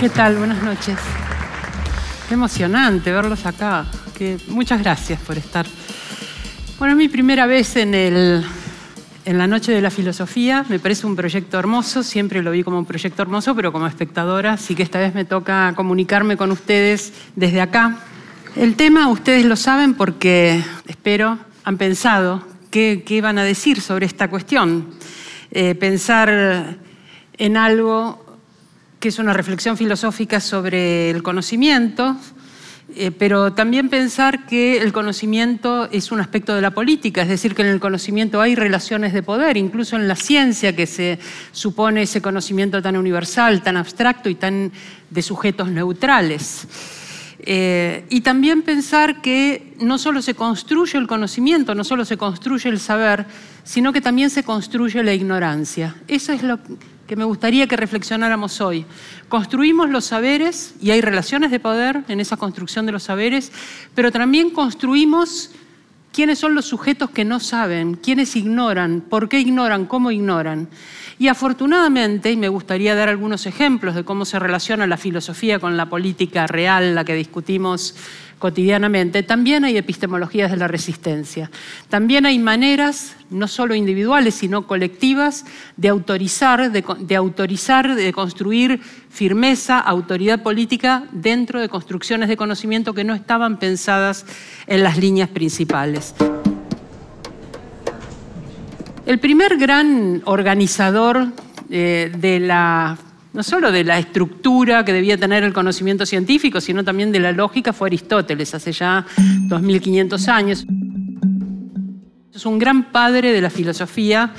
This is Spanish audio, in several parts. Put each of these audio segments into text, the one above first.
¿Qué tal? Buenas noches. Qué emocionante verlos acá. Que, muchas gracias por estar. Bueno, es mi primera vez en, el, en la Noche de la Filosofía. Me parece un proyecto hermoso. Siempre lo vi como un proyecto hermoso, pero como espectadora. Así que esta vez me toca comunicarme con ustedes desde acá. El tema ustedes lo saben porque, espero, han pensado qué, qué van a decir sobre esta cuestión. Eh, pensar en algo que es una reflexión filosófica sobre el conocimiento, eh, pero también pensar que el conocimiento es un aspecto de la política, es decir, que en el conocimiento hay relaciones de poder, incluso en la ciencia que se supone ese conocimiento tan universal, tan abstracto y tan de sujetos neutrales. Eh, y también pensar que no solo se construye el conocimiento, no solo se construye el saber, sino que también se construye la ignorancia. Eso es lo que me gustaría que reflexionáramos hoy. Construimos los saberes y hay relaciones de poder en esa construcción de los saberes, pero también construimos quiénes son los sujetos que no saben, quiénes ignoran, por qué ignoran, cómo ignoran. Y afortunadamente, y me gustaría dar algunos ejemplos de cómo se relaciona la filosofía con la política real, la que discutimos cotidianamente, también hay epistemologías de la resistencia. También hay maneras, no solo individuales, sino colectivas, de autorizar, de, autorizar, de construir firmeza, autoridad política dentro de construcciones de conocimiento que no estaban pensadas en las líneas principales. El primer gran organizador eh, de la no solo de la estructura que debía tener el conocimiento científico, sino también de la lógica, fue Aristóteles, hace ya 2500 años. Es un gran padre de la filosofía.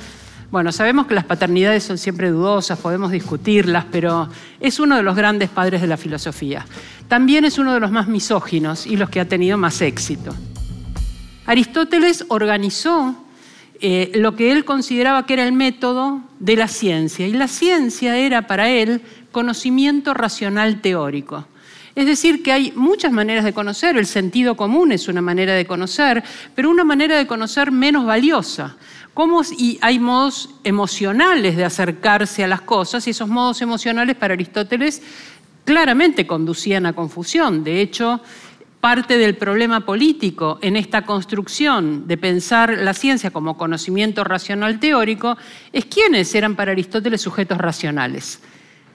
Bueno, sabemos que las paternidades son siempre dudosas, podemos discutirlas, pero es uno de los grandes padres de la filosofía. También es uno de los más misóginos y los que ha tenido más éxito. Aristóteles organizó eh, lo que él consideraba que era el método de la ciencia. Y la ciencia era para él conocimiento racional teórico. Es decir, que hay muchas maneras de conocer, el sentido común es una manera de conocer, pero una manera de conocer menos valiosa. y hay modos emocionales de acercarse a las cosas, y esos modos emocionales para Aristóteles claramente conducían a confusión. De hecho, parte del problema político en esta construcción de pensar la ciencia como conocimiento racional teórico es quiénes eran para Aristóteles sujetos racionales.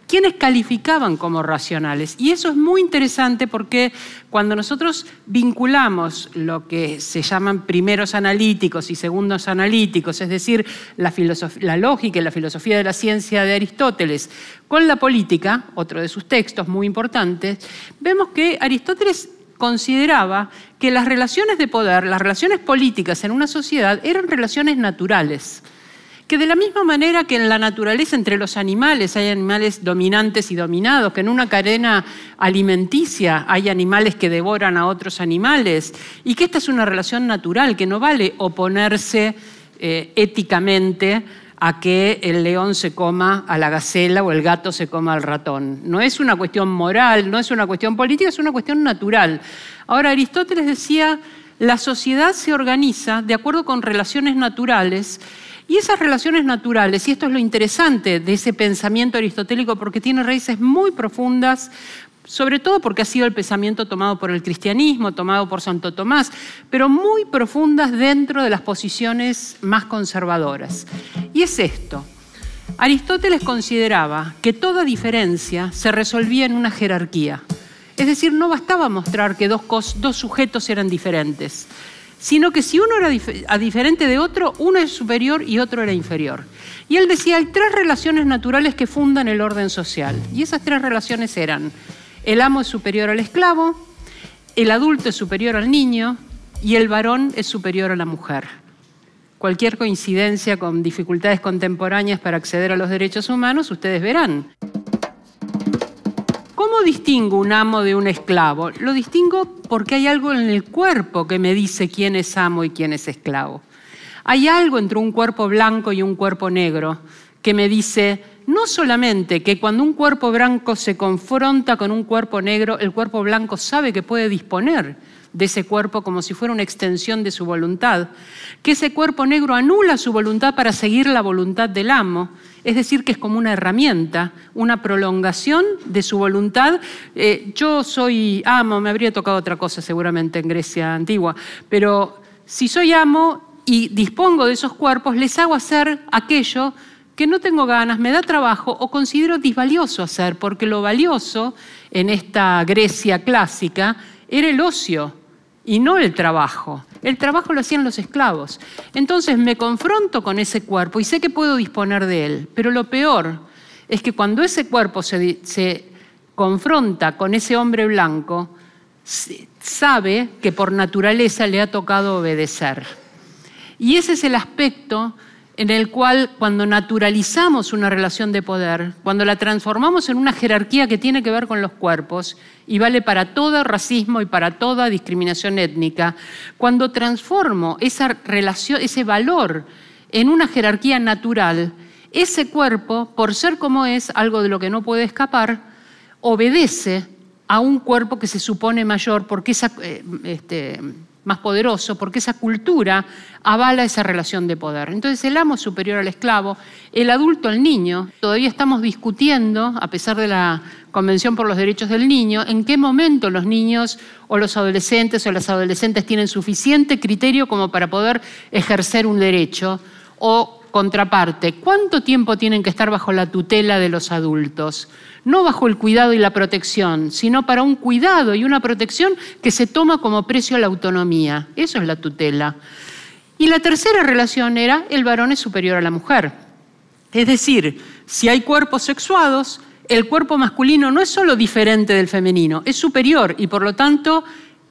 ¿Quiénes calificaban como racionales? Y eso es muy interesante porque cuando nosotros vinculamos lo que se llaman primeros analíticos y segundos analíticos, es decir, la, la lógica y la filosofía de la ciencia de Aristóteles, con la política, otro de sus textos muy importantes, vemos que Aristóteles consideraba que las relaciones de poder, las relaciones políticas en una sociedad eran relaciones naturales, que de la misma manera que en la naturaleza entre los animales hay animales dominantes y dominados, que en una cadena alimenticia hay animales que devoran a otros animales, y que esta es una relación natural, que no vale oponerse eh, éticamente a que el león se coma a la gacela o el gato se coma al ratón. No es una cuestión moral, no es una cuestión política, es una cuestión natural. Ahora, Aristóteles decía, la sociedad se organiza de acuerdo con relaciones naturales y esas relaciones naturales, y esto es lo interesante de ese pensamiento aristotélico porque tiene raíces muy profundas, sobre todo porque ha sido el pensamiento tomado por el cristianismo, tomado por Santo Tomás, pero muy profundas dentro de las posiciones más conservadoras. Y es esto. Aristóteles consideraba que toda diferencia se resolvía en una jerarquía. Es decir, no bastaba mostrar que dos, dos sujetos eran diferentes, sino que si uno era diferente de otro, uno es superior y otro era inferior. Y él decía, hay tres relaciones naturales que fundan el orden social. Y esas tres relaciones eran el amo es superior al esclavo, el adulto es superior al niño y el varón es superior a la mujer. Cualquier coincidencia con dificultades contemporáneas para acceder a los derechos humanos, ustedes verán. ¿Cómo distingo un amo de un esclavo? Lo distingo porque hay algo en el cuerpo que me dice quién es amo y quién es esclavo. Hay algo entre un cuerpo blanco y un cuerpo negro que me dice no solamente que cuando un cuerpo blanco se confronta con un cuerpo negro, el cuerpo blanco sabe que puede disponer de ese cuerpo como si fuera una extensión de su voluntad, que ese cuerpo negro anula su voluntad para seguir la voluntad del amo, es decir, que es como una herramienta, una prolongación de su voluntad. Eh, yo soy amo, me habría tocado otra cosa seguramente en Grecia antigua, pero si soy amo y dispongo de esos cuerpos, les hago hacer aquello que no tengo ganas, me da trabajo o considero disvalioso hacer, porque lo valioso en esta Grecia clásica era el ocio y no el trabajo. El trabajo lo hacían los esclavos. Entonces me confronto con ese cuerpo y sé que puedo disponer de él, pero lo peor es que cuando ese cuerpo se, confronta con ese hombre blanco, sabe que por naturaleza le ha tocado obedecer. Y ese es el aspecto en el cual cuando naturalizamos una relación de poder, cuando la transformamos en una jerarquía que tiene que ver con los cuerpos y vale para todo racismo y para toda discriminación étnica, cuando transformo esa relación, ese valor en una jerarquía natural, ese cuerpo, por ser como es, algo de lo que no puede escapar, obedece a un cuerpo que se supone mayor porque esa, eh, este, más poderoso, porque esa cultura avala esa relación de poder. Entonces el amo superior al esclavo, el adulto al niño. Todavía estamos discutiendo, a pesar de la Convención por los Derechos del Niño, en qué momento los niños o los adolescentes o las adolescentes tienen suficiente criterio como para poder ejercer un derecho o contraparte, ¿cuánto tiempo tienen que estar bajo la tutela de los adultos? No bajo el cuidado y la protección, sino para un cuidado y una protección que se toma como precio a la autonomía. Eso es la tutela. Y la tercera relación era el varón es superior a la mujer. Es decir, si hay cuerpos sexuados, el cuerpo masculino no es solo diferente del femenino, es superior y por lo tanto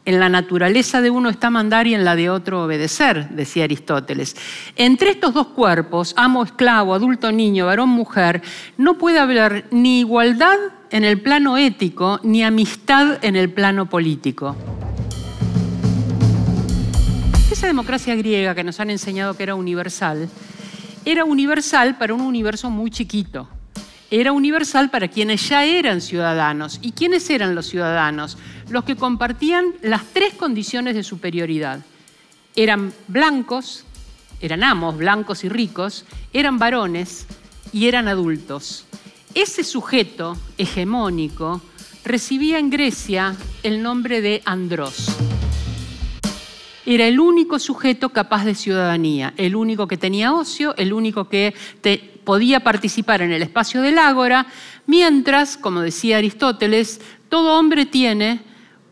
en la naturaleza de uno está mandar y en la de otro obedecer, decía Aristóteles. Entre estos dos cuerpos, amo, esclavo, adulto, niño, varón, mujer, no puede haber ni igualdad en el plano ético ni amistad en el plano político. Esa democracia griega que nos han enseñado que era universal, era universal para un universo muy chiquito era universal para quienes ya eran ciudadanos. ¿Y quiénes eran los ciudadanos? Los que compartían las tres condiciones de superioridad. Eran blancos, eran amos, blancos y ricos, eran varones y eran adultos. Ese sujeto hegemónico recibía en Grecia el nombre de Andros. Era el único sujeto capaz de ciudadanía, el único que tenía ocio, el único que podía participar en el espacio del ágora, mientras, como decía Aristóteles, todo hombre tiene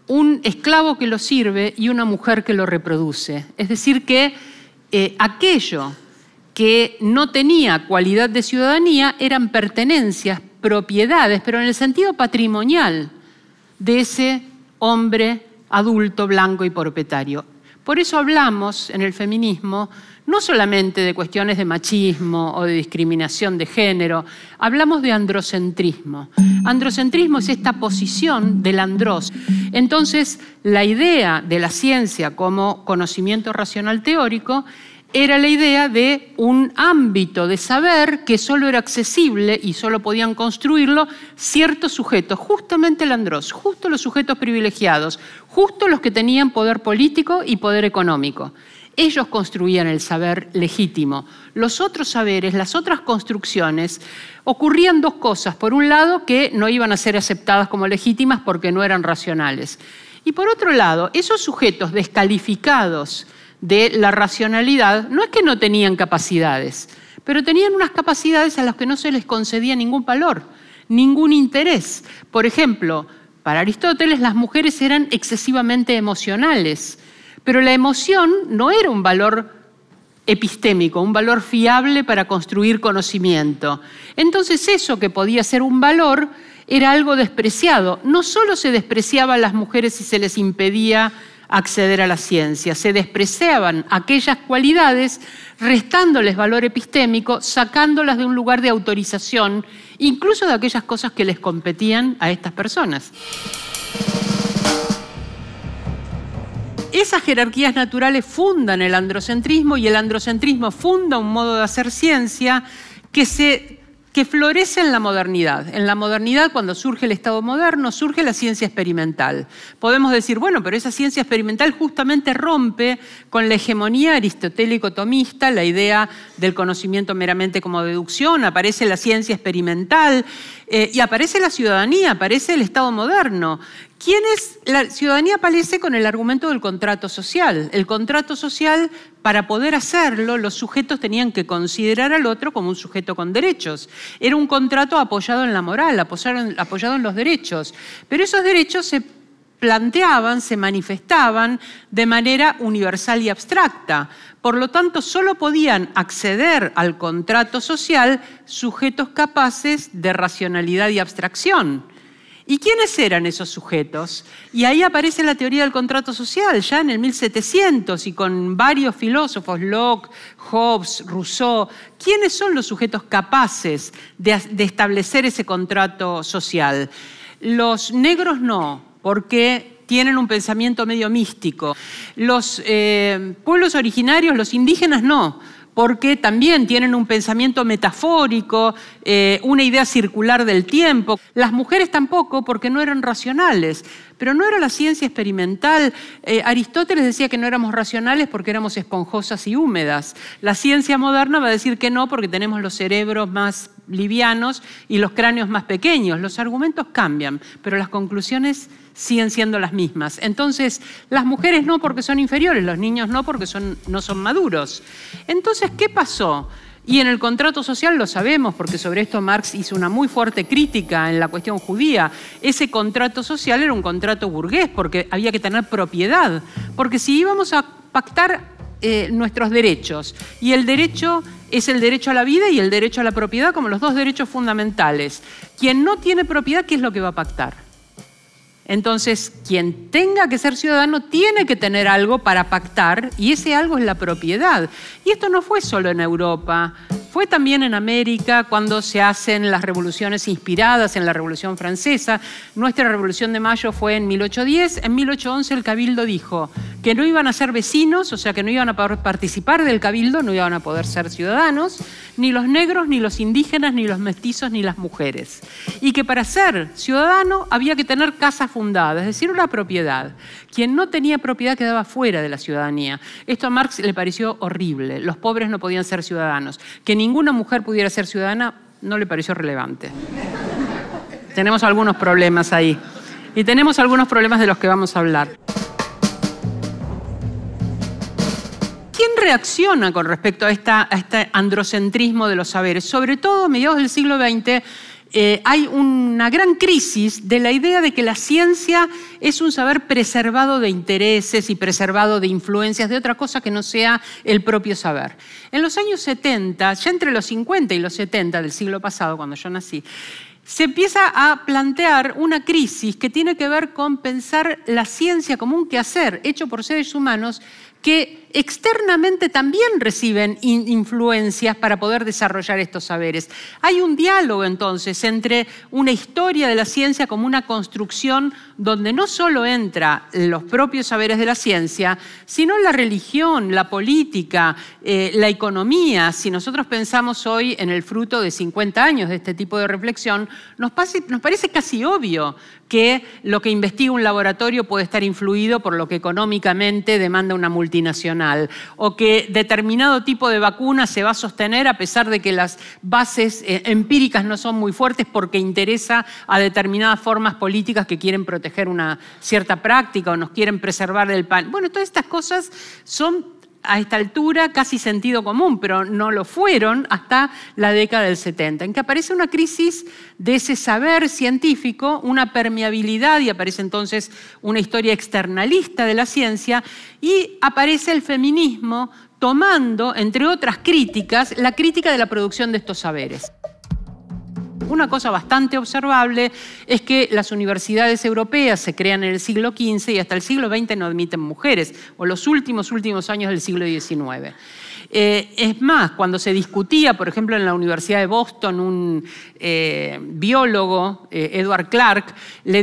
un esclavo que lo sirve y una mujer que lo reproduce. Es decir, que eh, aquello que no tenía cualidad de ciudadanía eran pertenencias, propiedades, pero en el sentido patrimonial de ese hombre adulto, blanco y propietario. Por eso hablamos en el feminismo no solamente de cuestiones de machismo o de discriminación de género, hablamos de androcentrismo. Androcentrismo es esta posición del andros. Entonces, la idea de la ciencia como conocimiento racional teórico era la idea de un ámbito de saber que solo era accesible y solo podían construirlo ciertos sujetos, justamente el andros, justo los sujetos privilegiados, justo los que tenían poder político y poder económico. Ellos construían el saber legítimo. Los otros saberes, las otras construcciones, ocurrían dos cosas. Por un lado, que no iban a ser aceptadas como legítimas porque no eran racionales. Y por otro lado, esos sujetos descalificados de la racionalidad no es que no tenían capacidades, pero tenían unas capacidades a las que no se les concedía ningún valor, ningún interés. Por ejemplo, para Aristóteles las mujeres eran excesivamente emocionales pero la emoción no era un valor epistémico, un valor fiable para construir conocimiento. Entonces eso que podía ser un valor era algo despreciado. No solo se despreciaban las mujeres y se les impedía acceder a la ciencia, se despreciaban aquellas cualidades restándoles valor epistémico, sacándolas de un lugar de autorización, incluso de aquellas cosas que les competían a estas personas. esas jerarquías naturales fundan el androcentrismo y el androcentrismo funda un modo de hacer ciencia que florece en la modernidad. En la modernidad, cuando surge el Estado moderno, surge la ciencia experimental. Podemos decir, bueno, pero esa ciencia experimental justamente rompe con la hegemonía aristotélico-tomista, la idea del conocimiento meramente como deducción, aparece la ciencia experimental eh, y aparece la ciudadanía, aparece el Estado moderno, Quiénes, la ciudadanía aparece con el argumento del contrato social. El contrato social, para poder hacerlo, los sujetos tenían que considerar al otro como un sujeto con derechos. Era un contrato apoyado en la moral, apoyado en los derechos. Pero esos derechos se planteaban, se manifestaban de manera universal y abstracta. Por lo tanto, solo podían acceder al contrato social sujetos capaces de racionalidad y abstracción. ¿Y quiénes eran esos sujetos? Y ahí aparece la teoría del contrato social, ya en el 1700 y con varios filósofos, Locke, Hobbes, Rousseau. ¿Quiénes son los sujetos capaces de, establecer ese contrato social? Los negros no, porque tienen un pensamiento medio místico. Los eh, pueblos originarios, los indígenas no, porque también tienen un pensamiento metafórico, eh, una idea circular del tiempo. Las mujeres tampoco, porque no eran racionales. Pero no era la ciencia experimental. Eh, Aristóteles decía que no éramos racionales porque éramos esponjosas y húmedas. La ciencia moderna va a decir que no porque tenemos los cerebros más livianos y los cráneos más pequeños. Los argumentos cambian, pero las conclusiones siguen siendo las mismas. Entonces, las mujeres no porque son inferiores, los niños no porque no son maduros. Entonces, ¿qué pasó? Y en el contrato social lo sabemos, porque sobre esto Marx hizo una muy fuerte crítica en la cuestión judía. Ese contrato social era un contrato burgués, porque había que tener propiedad. Porque si íbamos a pactar eh, nuestros derechos, y el derecho es el derecho a la vida y el derecho a la propiedad como los dos derechos fundamentales, quien no tiene propiedad, ¿qué es lo que va a pactar? Entonces, quien tenga que ser ciudadano tiene que tener algo para pactar y ese algo es la propiedad. Y esto no fue solo en Europa, fue también en América cuando se hacen las revoluciones inspiradas en la Revolución Francesa. Nuestra Revolución de Mayo fue en 1810. En 1811 el Cabildo dijo que no iban a ser vecinos, o sea que no iban a poder participar del Cabildo, no iban a poder ser ciudadanos, ni los negros, ni los indígenas, ni los mestizos, ni las mujeres. Y que para ser ciudadano había que tener casa fundada, es decir, una propiedad. Quien no tenía propiedad quedaba fuera de la ciudadanía. Esto a Marx le pareció horrible. Los pobres no podían ser ciudadanos ninguna mujer pudiera ser ciudadana no le pareció relevante. tenemos algunos problemas ahí. Y tenemos algunos problemas de los que vamos a hablar. ¿Quién reacciona con respecto a, este androcentrismo de los saberes? Sobre todo a mediados del siglo XX eh, hay una gran crisis de la idea de que la ciencia es un saber preservado de intereses y preservado de influencias, de otra cosa que no sea el propio saber. En los años 70, ya entre los 50 y los 70 del siglo pasado, cuando yo nací, se empieza a plantear una crisis que tiene que ver con pensar la ciencia como un quehacer hecho por seres humanos que externamente también reciben influencias para poder desarrollar estos saberes. Hay un diálogo entonces entre una historia de la ciencia como una construcción donde no solo entra los propios saberes de la ciencia, sino la religión, la política, eh, la economía. Si nosotros pensamos hoy en el fruto de 50 años de este tipo de reflexión, nos parece casi obvio que lo que investiga un laboratorio puede estar influido por lo que económicamente demanda una multinacional o que determinado tipo de vacuna se va a sostener a pesar de que las bases eh, empíricas no son muy fuertes porque interesa a determinadas formas políticas que quieren proteger una cierta práctica o nos quieren preservar del pan. Bueno, todas estas cosas son a esta altura casi sentido común, pero no lo fueron hasta la década del 70, en que aparece una crisis de ese saber científico, una permeabilidad y aparece entonces una historia externalista de la ciencia y aparece el feminismo tomando, entre otras críticas, la crítica de la producción de estos saberes. Una cosa bastante observable es que las universidades europeas se crean en el siglo XV y hasta el siglo XX no admiten mujeres, o los últimos, últimos años del siglo XIX. Eh, es más, cuando se discutía, por ejemplo, en la Universidad de Boston, un eh, biólogo, eh, Edward Clark, le,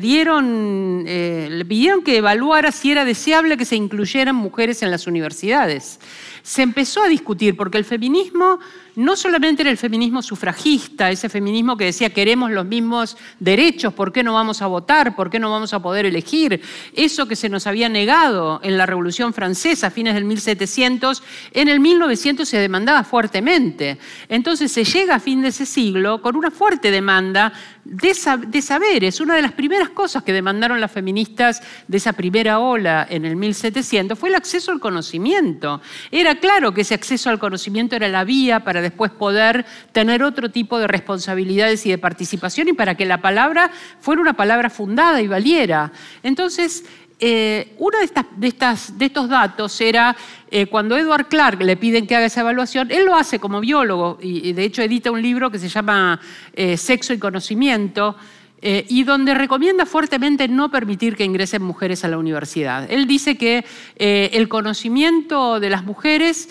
dieron, le pidieron que evaluara si era deseable que se incluyeran mujeres en las universidades. Se empezó a discutir porque el feminismo no solamente era el feminismo sufragista, ese feminismo que decía queremos los mismos derechos, ¿por qué no vamos a votar? ¿Por qué no vamos a poder elegir? Eso que se nos había negado en la Revolución Francesa a fines del 1700, en el 1900 se demandaba fuertemente. Entonces se llega a fin de ese siglo con una fuerte demanda de, saberes. Una de las primeras cosas que demandaron las feministas de esa primera ola en el 1700 fue el acceso al conocimiento. Era claro que ese acceso al conocimiento era la vía para después poder tener otro tipo de responsabilidades y de participación y para que la palabra fuera una palabra fundada y valiera. Entonces, eh, uno de, estos datos era eh, cuando Edward Clark le piden que haga esa evaluación, él lo hace como biólogo y, de hecho edita un libro que se llama eh, Sexo y Conocimiento. y donde recomienda fuertemente no permitir que ingresen mujeres a la universidad. Él dice que el conocimiento de las mujeres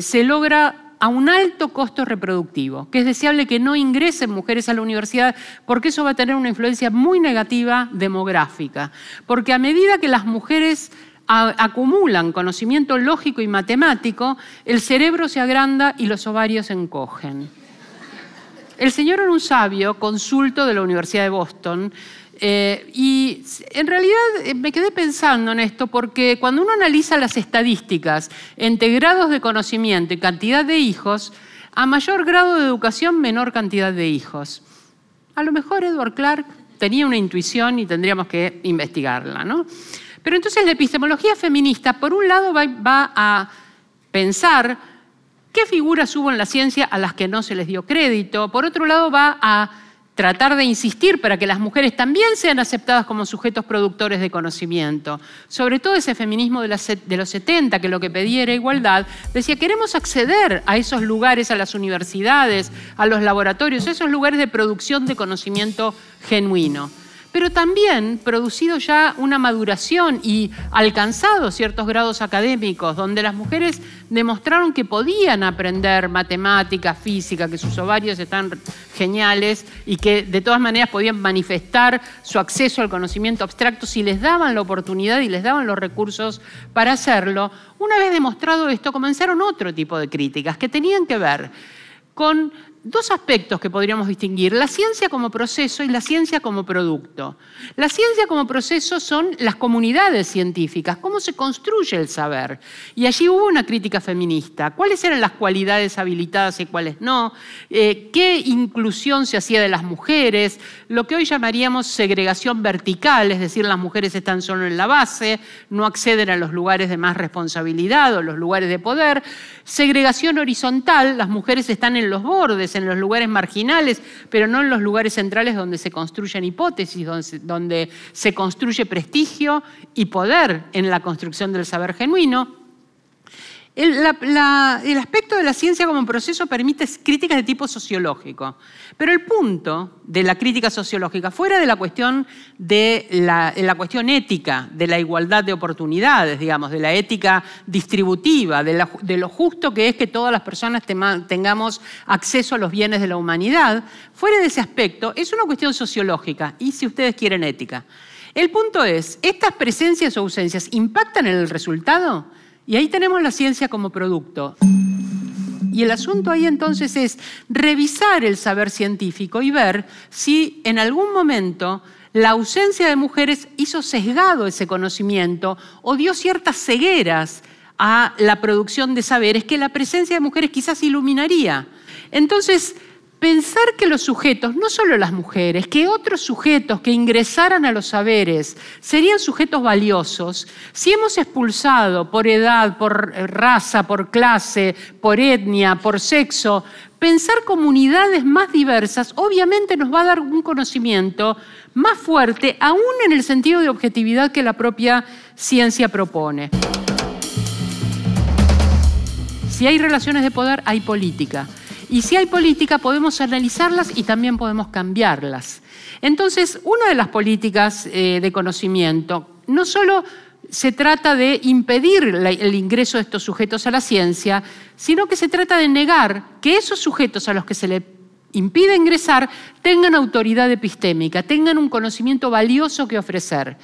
se logra a un alto costo reproductivo, que es deseable que no ingresen mujeres a la universidad porque eso va a tener una influencia muy negativa demográfica. Porque a medida que las mujeres acumulan conocimiento lógico y matemático, el cerebro se agranda y los ovarios se encogen. El señor era un sabio, consulto de la Universidad de Boston, eh, y en realidad eh, me quedé pensando en esto porque cuando uno analiza las estadísticas entre grados de conocimiento y cantidad de hijos, a mayor grado de educación, menor cantidad de hijos. A lo mejor Edward Clark tenía una intuición y tendríamos que investigarla, ¿no? Pero entonces la epistemología feminista, por un lado, va a pensar qué figuras hubo en la ciencia a las que no se les dio crédito, por otro lado, va a tratar de insistir para que las mujeres también sean aceptadas como sujetos productores de conocimiento. Sobre todo ese feminismo de, los 70, que lo que pedía era igualdad, decía, queremos acceder a esos lugares, a las universidades, a los laboratorios, a esos lugares de producción de conocimiento genuino pero también producido ya una maduración y alcanzado ciertos grados académicos, donde las mujeres demostraron que podían aprender matemática, física, que sus ovarios están geniales y que de todas maneras podían manifestar su acceso al conocimiento abstracto si les daban la oportunidad y les daban los recursos para hacerlo. Una vez demostrado esto, comenzaron otro tipo de críticas que tenían que ver con dos aspectos que podríamos distinguir, la ciencia como proceso y la ciencia como producto. La ciencia como proceso son las comunidades científicas, cómo se construye el saber. Y allí hubo una crítica feminista, cuáles eran las cualidades habilitadas y cuáles no, eh, qué inclusión se hacía de las mujeres, lo que hoy llamaríamos segregación vertical, es decir, las mujeres están solo en la base, no acceden a los lugares de más responsabilidad o los lugares de poder, segregación horizontal, las mujeres están en los bordes, en los lugares marginales, pero no en los lugares centrales donde se construyen hipótesis, donde se, construye prestigio y poder en la construcción del saber genuino. El, aspecto de la ciencia como proceso permite críticas de tipo sociológico, pero el punto de la crítica sociológica, fuera de la cuestión de la, cuestión ética, de la igualdad de oportunidades, digamos, de la ética distributiva, de, lo justo que es que todas las personas tengamos acceso a los bienes de la humanidad, fuera de ese aspecto, es una cuestión sociológica y, si ustedes quieren, ética. El punto es, ¿estas presencias o ausencias impactan en el resultado? Y ahí tenemos la ciencia como producto. Y el asunto ahí entonces es revisar el saber científico y ver si en algún momento la ausencia de mujeres hizo sesgado ese conocimiento o dio ciertas cegueras a la producción de saberes que la presencia de mujeres quizás iluminaría. Entonces, Pensar que los sujetos, no solo las mujeres, que otros sujetos que ingresaran a los saberes serían sujetos valiosos, si hemos expulsado por edad, por raza, por clase, por etnia, por sexo, pensar comunidades más diversas obviamente nos va a dar un conocimiento más fuerte, aún en el sentido de objetividad que la propia ciencia propone. Si hay relaciones de poder, hay política. Y si hay política, podemos analizarlas y también podemos cambiarlas. Entonces, una de las políticas eh, de conocimiento no solo se trata de impedir el ingreso de estos sujetos a la ciencia, sino que se trata de negar que esos sujetos a los que se le impide ingresar tengan autoridad epistémica, tengan un conocimiento valioso que ofrecer.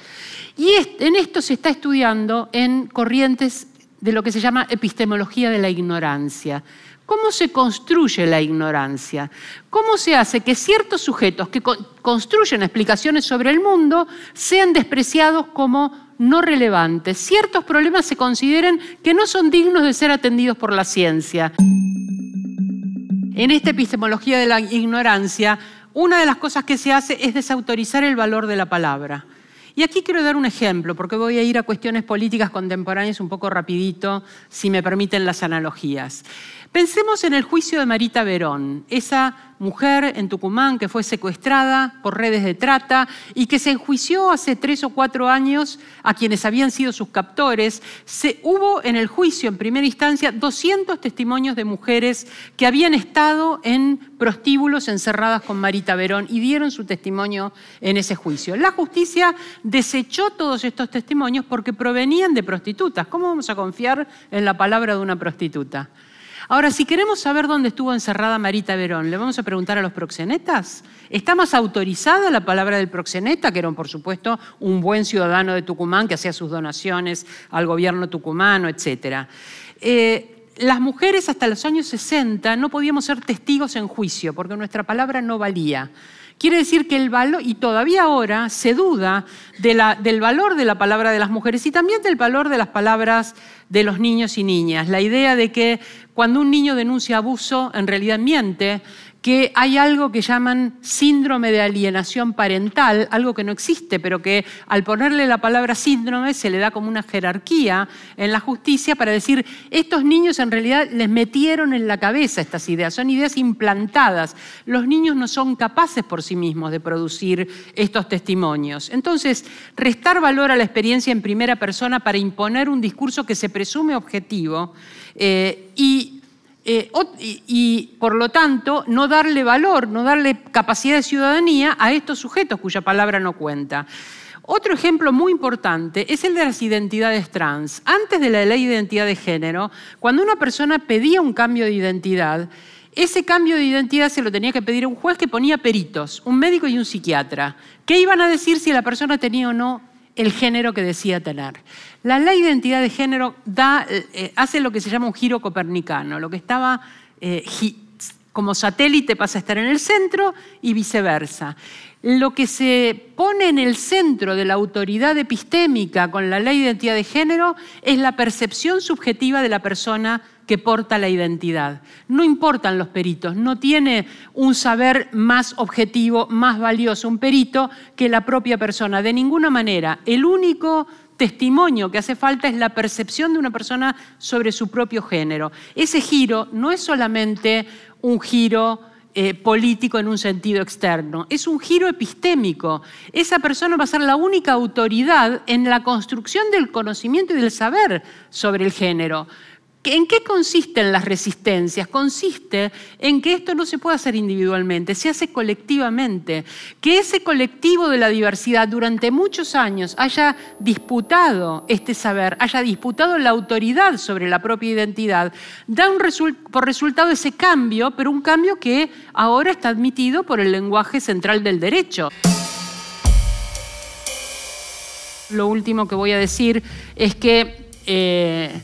Y en esto se está estudiando en corrientes de lo que se llama epistemología de la ignorancia. ¿Cómo se construye la ignorancia? ¿Cómo se hace que ciertos sujetos que construyen explicaciones sobre el mundo sean despreciados como no relevantes? Ciertos problemas se consideren que no son dignos de ser atendidos por la ciencia. En esta epistemología de la ignorancia, una de las cosas que se hace es desautorizar el valor de la palabra. Y aquí quiero dar un ejemplo, porque voy a ir a cuestiones políticas contemporáneas un poco rapidito, si me permiten las analogías. Pensemos en el juicio de Marita Verón, esa mujer en Tucumán que fue secuestrada por redes de trata y que se enjuició hace tres o cuatro años a quienes habían sido sus captores, se, hubo en el juicio en primera instancia 200 testimonios de mujeres que habían estado en prostíbulos encerradas con Marita Verón y dieron su testimonio en ese juicio. La justicia desechó todos estos testimonios porque provenían de prostitutas. ¿Cómo vamos a confiar en la palabra de una prostituta? Ahora, si queremos saber dónde estuvo encerrada Marita Verón, le vamos a preguntar a los proxenetas. ¿Está más autorizada la palabra del proxeneta, que era, por supuesto, un buen ciudadano de Tucumán que hacía sus donaciones al gobierno tucumano, etcétera? Eh, las mujeres hasta los años 60 no podíamos ser testigos en juicio porque nuestra palabra no valía. Quiere decir que el valor, y todavía ahora se duda del valor de la palabra de las mujeres y también del valor de las palabras de los niños y niñas. La idea de que cuando un niño denuncia abuso, en realidad miente, que hay algo que llaman síndrome de alienación parental, algo que no existe, pero que al ponerle la palabra síndrome se le da como una jerarquía en la justicia para decir, estos niños en realidad les metieron en la cabeza estas ideas, son ideas implantadas. Los niños no son capaces por sí mismos de producir estos testimonios. Entonces, restar valor a la experiencia en primera persona para imponer un discurso que se presume objetivo eh, y eh, y, por lo tanto no darle valor, no darle capacidad de ciudadanía a estos sujetos cuya palabra no cuenta. Otro ejemplo muy importante es el de las identidades trans. Antes de la ley de identidad de género, cuando una persona pedía un cambio de identidad, ese cambio de identidad se lo tenía que pedir a un juez que ponía peritos, un médico y un psiquiatra. ¿Qué iban a decir si la persona tenía o no el género que decía tener. La ley de identidad de género da, eh, hace lo que se llama un giro copernicano, lo que estaba eh, como satélite pasa a estar en el centro y viceversa. Lo que se pone en el centro de la autoridad epistémica con la ley de identidad de género es la percepción subjetiva de la persona que porta la identidad. No importan los peritos, no tiene un saber más objetivo, más valioso un perito que la propia persona, de ninguna manera. El único testimonio que hace falta es la percepción de una persona sobre su propio género. Ese giro no es solamente un giro eh, político en un sentido externo, es un giro epistémico. Esa persona va a ser la única autoridad en la construcción del conocimiento y del saber sobre el género. ¿En qué consisten las resistencias? Consiste en que esto no se puede hacer individualmente, se hace colectivamente. Que ese colectivo de la diversidad durante muchos años haya disputado este saber, haya disputado la autoridad sobre la propia identidad, da por resultado ese cambio, pero un cambio que ahora está admitido por el lenguaje central del derecho. Lo último que voy a decir es que... Eh,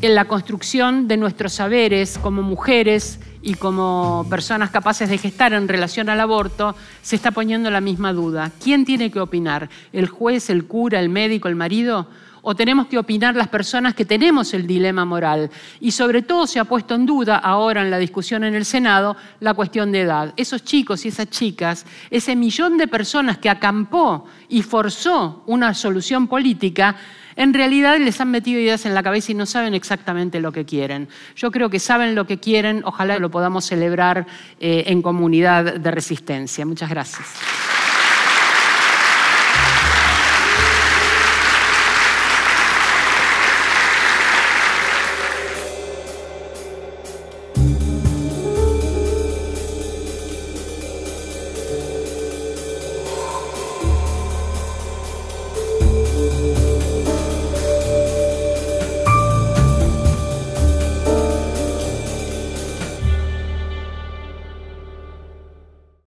en la construcción de nuestros saberes como mujeres y como personas capaces de gestar en relación al aborto, se está poniendo la misma duda. ¿Quién tiene que opinar? ¿El juez, el cura, el médico, el marido? ¿O tenemos que opinar las personas que tenemos el dilema moral? Y sobre todo se ha puesto en duda ahora en la discusión en el Senado la cuestión de edad. Esos chicos y esas chicas, ese millón de personas que acampó y forzó una solución política, en realidad les han metido ideas en la cabeza y no saben exactamente lo que quieren. Yo creo que saben lo que quieren, ojalá lo podamos celebrar eh, en comunidad de resistencia. Muchas gracias.